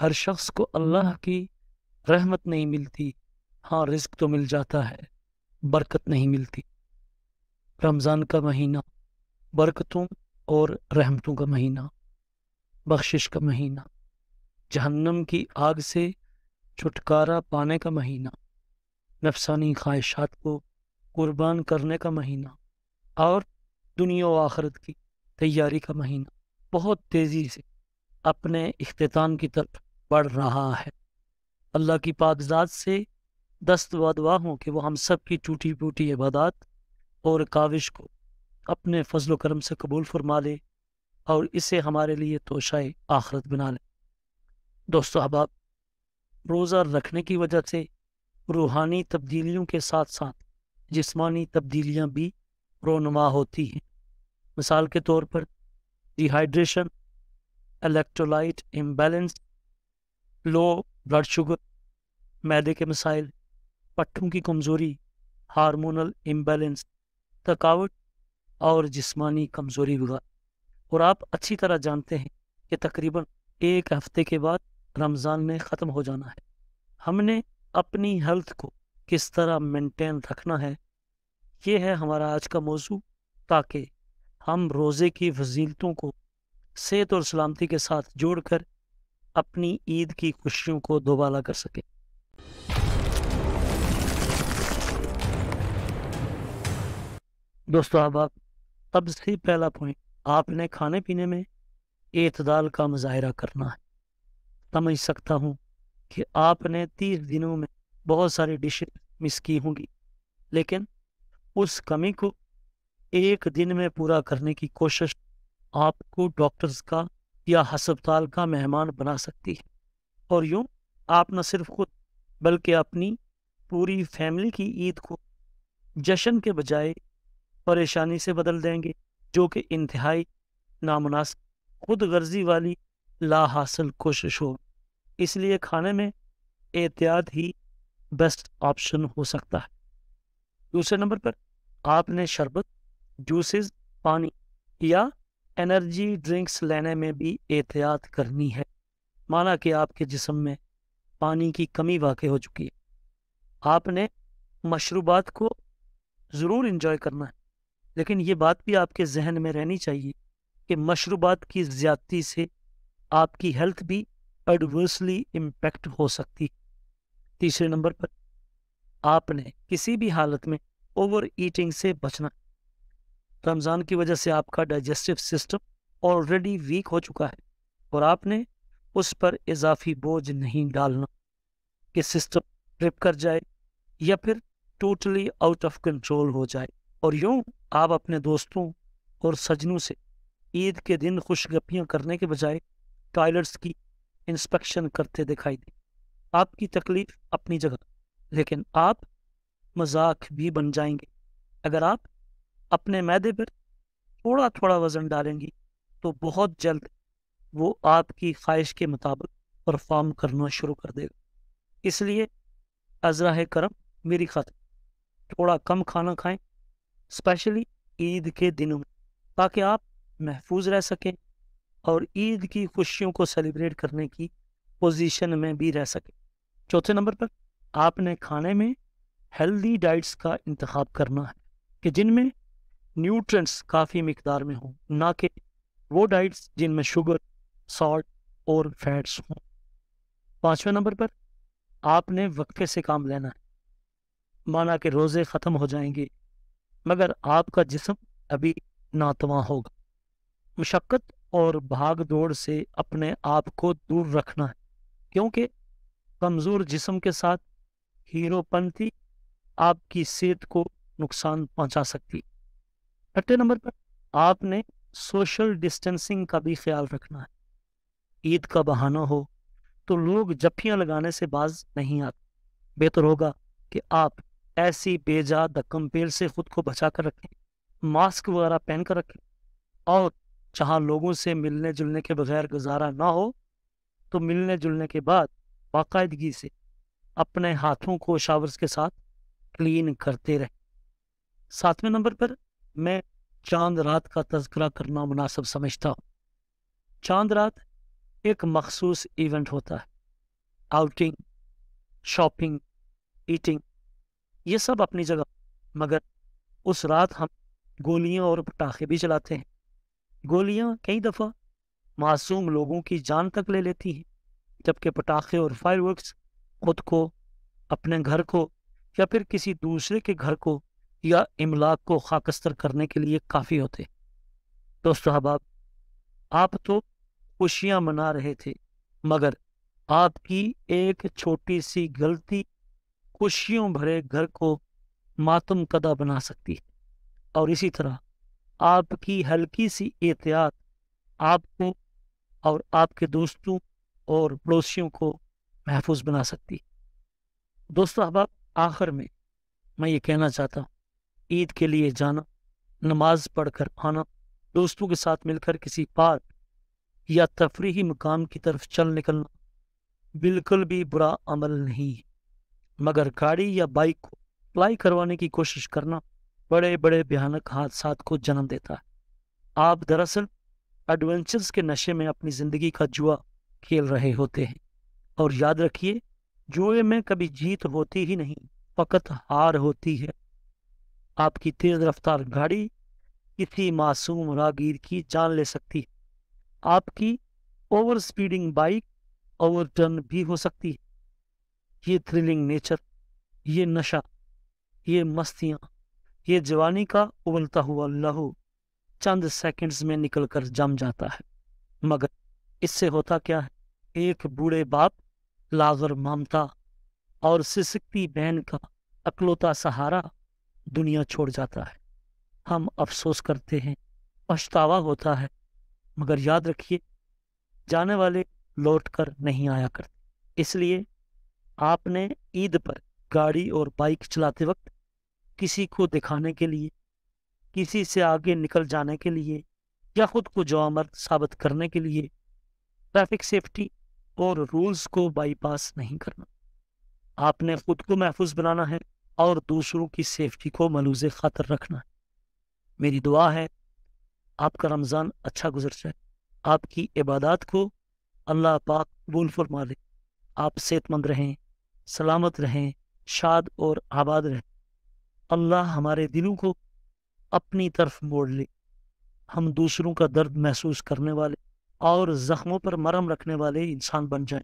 हर शख्स को अल्लाह हम्म। की रहमत नहीं मिलती हाँ रिस्क तो मिल जाता है बरकत नहीं मिलती रमज़ान का महीना बरकतों और रहमतों का महीना बख्शिश का महीना जहन्नम की आग से छुटकारा पाने का महीना नफसानी ख्वाहिशात को कुर्बान करने का महीना और दुनिया व आखरत की तैयारी का महीना बहुत तेज़ी से अपने अख्ताम की तरफ बढ़ रहा है अल्लाह की पाकजात से दस्त व हूँ कि वह हम सब की टूटी फूटी इबादत और काविश को अपने फजल करम से कबूल फरमा ले और इसे हमारे लिए तोशाए आखरत बना ले दोस्तों अब आप रोज़ा रखने की वजह से रूहानी तब्दीलियों के साथ साथ जिसमानी तब्दीलियाँ भी रोनुमा होती हैं मिसाल के तौर पर dehydration electrolyte imbalance low blood sugar मैदे के मसाइल पट्ठों की कमज़ोरी हार्मोनल इम्बेलेंस थकावट और जिस्मानी कमज़ोरी वगैरह और आप अच्छी तरह जानते हैं कि तकरीबन एक हफ्ते के बाद रमज़ान में ख़त्म हो जाना है हमने अपनी हेल्थ को किस तरह मेंटेन रखना है ये है हमारा आज का मौजू ताकि हम रोज़े की फजीलतों को सेहत और सलामती के साथ जोड़कर अपनी ईद की खुशियों को दोबाला कर सके दोस्तों अब आप सबसे पहला पॉइंट आपने खाने पीने में एतदाल का मुजाहरा करना है समझ सकता हूँ कि आपने तीस दिनों में बहुत सारी डिशे मिस की होंगी लेकिन उस कमी को एक दिन में पूरा करने की कोशिश आपको डॉक्टर्स का या हस्पताल का मेहमान बना सकती है और यूँ आप न सिर्फ खुद बल्कि अपनी पूरी फैमिली की ईद को जश्न के बजाय परेशानी से बदल देंगे जो कि इंतहाई नामनासिब खुद गर्जी वाली ला हासिल कोशिश हो इसलिए खाने में एहतियात ही बेस्ट ऑप्शन हो सकता है दूसरे नंबर पर आपने शरबत जूसेस पानी या एनर्जी ड्रिंक्स लेने में भी एहतियात करनी है माना कि आपके जिसम में पानी की कमी वाक़ हो चुकी है आपने मशरूबात को ज़रूर इंजॉय करना है लेकिन ये बात भी आपके जहन में रहनी चाहिए कि मशरूबात की ज़्यादती से आपकी हेल्थ भी एडवर्सली इम्पेक्ट हो सकती है तीसरे नंबर पर आपने किसी भी हालत में ओवर ईटिंग से बचना रमज़ान की वजह से आपका डाइजेस्टिव सिस्टम ऑलरेडी वीक हो चुका है और आपने उस पर इजाफी बोझ नहीं डालना कि सिस्टम ट्रिप कर जाए या फिर टोटली आउट ऑफ कंट्रोल हो जाए और यूँ आप अपने दोस्तों और सजनों से ईद के दिन खुशगपियाँ करने के बजाय टॉयलेट्स की इंस्पेक्शन करते दिखाई दें आपकी तकलीफ अपनी जगह लेकिन आप मजाक भी बन जाएंगे अगर आप अपने मैदे पर थोड़ा थोड़ा वज़न डालेंगी तो बहुत जल्द वो आपकी ख्वाहिश के मुताबिक परफॉर्म करना शुरू कर देगा इसलिए अजरा करम मेरी खातिर थोड़ा कम खाना खाएं स्पेशली ईद के दिनों में ताकि आप महफूज रह सकें और ईद की खुशियों को सेलिब्रेट करने की पोजीशन में भी रह सकें चौथे नंबर पर आपने खाने में हेल्दी डाइट्स का इंतखब करना है कि जिनमें न्यूट्रंट्स काफ़ी मकदार में हों ना कि वो डाइट्स जिनमें शुगर सॉल्ट और फैट्स हों पाँचवें नंबर पर आपने वक्फे से काम लेना है माना कि रोज़े ख़त्म हो जाएंगे मगर आपका जिसम अभी नातवा होगा मशक्क़त और भाग दौड़ से अपने आप को दूर रखना है क्योंकि कमज़ोर जिसम के साथ हीरोपंथी आपकी सेहत को नुकसान पहुंचा सकती छठे नंबर पर आपने सोशल डिस्टेंसिंग का भी ख्याल रखना है ईद का बहाना हो तो लोग जफियाँ लगाने से बाज नहीं आते बेहतर होगा कि आप ऐसी बेजा धक्म पेल से खुद को बचा कर रखें मास्क वगैरह पहन कर रखें और जहाँ लोगों से मिलने जुलने के बगैर गुजारा ना हो तो मिलने जुलने के बाद बाकायदगी से अपने हाथों को शावर्स के साथ क्लीन करते रहें सातवें नंबर पर मैं चांद रात का तस्करा करना मुनासिब समझता हूँ चांद रात एक मखसूस इवेंट होता है आउटिंग शॉपिंग ईटिंग ये सब अपनी जगह मगर उस रात हम गोलियां और पटाखे भी चलाते हैं गोलियां कई दफ़ा मासूम लोगों की जान तक ले लेती हैं जबकि पटाखे और फायरवर्क्स खुद को अपने घर को या फिर किसी दूसरे के घर को या इमलाक को खाकस्तर करने के लिए काफ़ी होते दोस्त तो अहबाब आप तो खुशियाँ मना रहे थे मगर आपकी एक छोटी सी गलती खुशियों भरे घर को मातम कदा बना सकती है और इसी तरह आपकी हल्की सी एहतियात आपको और आपके दोस्तों और पड़ोसियों को महफूज बना सकती दोस्तों अहबाब आखिर में मैं ये कहना चाहता हूँ ईद के लिए जाना नमाज पढ़कर आना दोस्तों के साथ मिलकर किसी पार्क या तफरी मकाम की तरफ चल निकलना बिल्कुल भी बुरा अमल नहीं है मगर गाड़ी या बाइक को अप्लाई करवाने की कोशिश करना बड़े बड़े भयानक हादसा को जन्म देता है आप दरअसल एडवेंचर्स के नशे में अपनी ज़िंदगी का जुआ खेल रहे होते हैं और याद रखिए जुए में कभी जीत होती ही नहीं फकत हार होती है आपकी तेज रफ्तार गाड़ी किसी मासूम रागीर की जान ले सकती है आपकी ओवर स्पीडिंग बाइक ओवरटर्न भी हो सकती है ये थ्रिलिंग नेचर ये नशा ये मस्तियाँ ये जवानी का उबलता हुआ लहू चंद सेकंड्स में निकलकर जम जाता है मगर इससे होता क्या है एक बूढ़े बाप लाजर ममता और सिसकती बहन का अकलौता सहारा दुनिया छोड़ जाता है हम अफसोस करते हैं पछतावा होता है मगर याद रखिए जाने वाले लौट कर नहीं आया करते इसलिए आपने ईद पर गाड़ी और बाइक चलाते वक्त किसी को दिखाने के लिए किसी से आगे निकल जाने के लिए या खुद को जोमर्द साबित करने के लिए ट्रैफिक सेफ्टी और रूल्स को बाईपास नहीं करना आपने खुद को महफूज बनाना है और दूसरों की सेफ्टी को मलूज ख़ातर रखना है मेरी दुआ है आपका रमज़ान अच्छा गुजर जाए आपकी इबादत को अल्लाह पाक बोल फरमा दे आप सेहतमंद रहें सलामत रहें शाद और आबाद रहें अल्लाह हमारे दिलों को अपनी तरफ मोड़ ले हम दूसरों का दर्द महसूस करने वाले और ज़ख्मों पर मरम रखने वाले इंसान बन जाएं।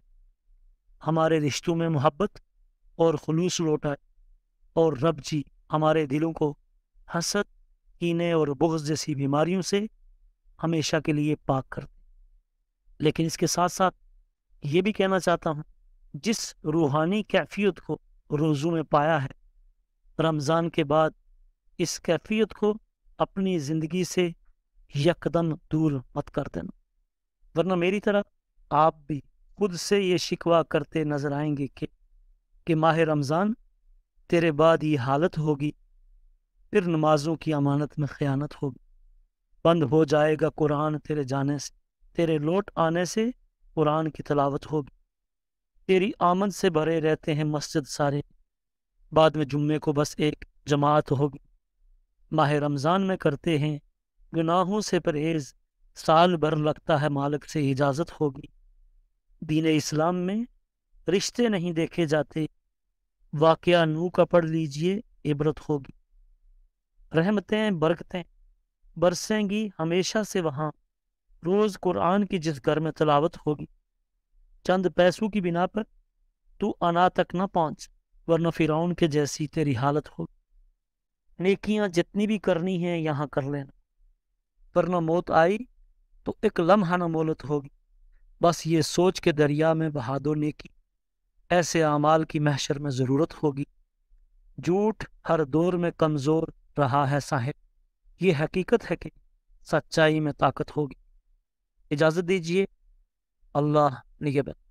हमारे रिश्तों में मोहब्बत और खलूस लौट आए और रब जी हमारे दिलों को हसद कीने और बुग्ज जैसी बीमारियों से हमेशा के लिए पाक कर लेकिन इसके साथ साथ ये भी कहना चाहता हूँ जिस रूहानी कैफियत को रोज़ू में पाया है रमज़ान के बाद इस कैफियत को अपनी ज़िंदगी से यकदम दूर मत कर देना वरना मेरी तरह आप भी खुद से ये शिकवा करते नज़र आएंगे कि, कि माह रमज़ान तेरे बाद ये हालत होगी फिर नमाजों की अमानत में ख़यानत होगी बंद हो जाएगा कुरान तेरे जाने से तेरे लौट आने से कुरान की तलावत होगी तेरी आमद से भरे रहते हैं मस्जिद सारे बाद में जुम्मे को बस एक जमात होगी माह रमज़ान में करते हैं गुनाहों से परहेज़ साल भर लगता है मालिक से इजाज़त होगी दीन इस्लाम में रिश्ते नहीं देखे जाते वाकया नू का पढ़ लीजिए इबरत होगी रहमतें बरकतें बरसेंगी हमेशा से वहाँ रोज़ कुरान की जिस घर में तलावत होगी चंद पैसों की बिना पर तू अना तक न पहुँच वरना फिराउन के जैसी तेरी हालत होगी नेकियां जितनी भी करनी है यहाँ कर लेना वरना मौत आई तो एक लम्हा न मोलत होगी बस ये सोच के दरिया में बहादुर नेकी ऐसे अमाल की महशर में ज़रूरत होगी झूठ हर दौर में कमज़ोर रहा है साहिब ये हकीकत है कि सच्चाई में ताकत होगी इजाज़त दीजिए अल्लाह निगेबत